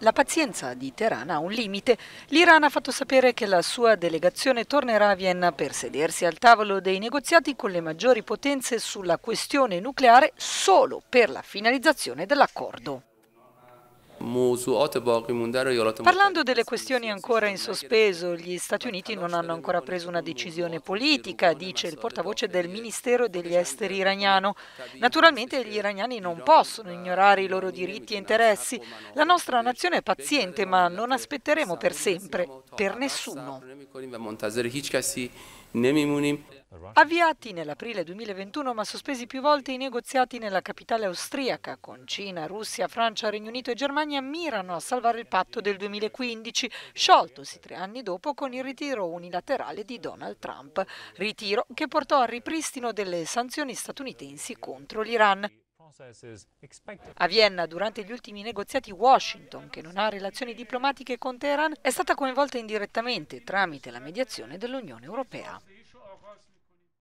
La pazienza di Teheran ha un limite. L'Iran ha fatto sapere che la sua delegazione tornerà a Vienna per sedersi al tavolo dei negoziati con le maggiori potenze sulla questione nucleare solo per la finalizzazione dell'accordo. Parlando delle questioni ancora in sospeso, gli Stati Uniti non hanno ancora preso una decisione politica, dice il portavoce del Ministero degli Esteri iraniano. Naturalmente gli iraniani non possono ignorare i loro diritti e interessi. La nostra nazione è paziente, ma non aspetteremo per sempre, per nessuno avviati nell'aprile 2021 ma sospesi più volte i negoziati nella capitale austriaca con Cina, Russia, Francia, Regno Unito e Germania mirano a salvare il patto del 2015, scioltosi tre anni dopo con il ritiro unilaterale di Donald Trump, ritiro che portò al ripristino delle sanzioni statunitensi contro l'Iran. A Vienna, durante gli ultimi negoziati, Washington, che non ha relazioni diplomatiche con Teheran, è stata coinvolta indirettamente tramite la mediazione dell'Unione Europea.